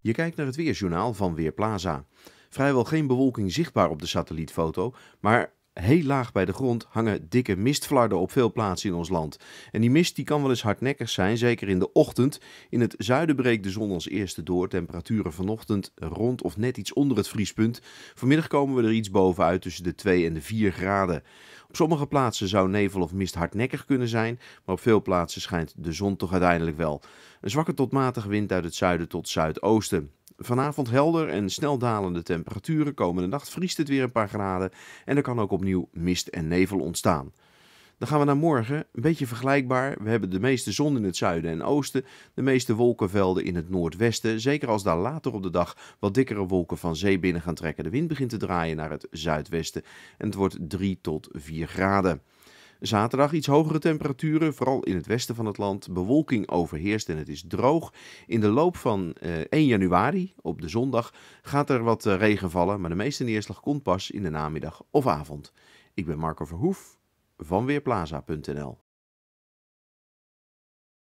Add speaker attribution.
Speaker 1: Je kijkt naar het weerjournaal van Weerplaza. Vrijwel geen bewolking zichtbaar op de satellietfoto, maar Heel laag bij de grond hangen dikke mistvlarden op veel plaatsen in ons land. En die mist die kan wel eens hardnekkig zijn, zeker in de ochtend. In het zuiden breekt de zon als eerste door. Temperaturen vanochtend rond of net iets onder het vriespunt. Vanmiddag komen we er iets bovenuit tussen de 2 en de 4 graden. Op sommige plaatsen zou nevel of mist hardnekkig kunnen zijn, maar op veel plaatsen schijnt de zon toch uiteindelijk wel. Een zwakke tot matige wind uit het zuiden tot zuidoosten vanavond helder en snel dalende temperaturen. Komende nacht vriest het weer een paar graden en er kan ook opnieuw mist en nevel ontstaan. Dan gaan we naar morgen. Een beetje vergelijkbaar. We hebben de meeste zon in het zuiden en oosten. De meeste wolkenvelden in het noordwesten. Zeker als daar later op de dag wat dikkere wolken van zee binnen gaan trekken. De wind begint te draaien naar het zuidwesten. En het wordt 3 tot 4 graden. Zaterdag iets hogere temperaturen, vooral in het westen van het land. Bewolking overheerst en het is droog. In de loop van 1 eh, januari, op de zondag, gaat er wat eh, regen vallen, maar de meeste neerslag komt pas in de namiddag of avond. Ik ben Marco Verhoef van Weerplaza.nl.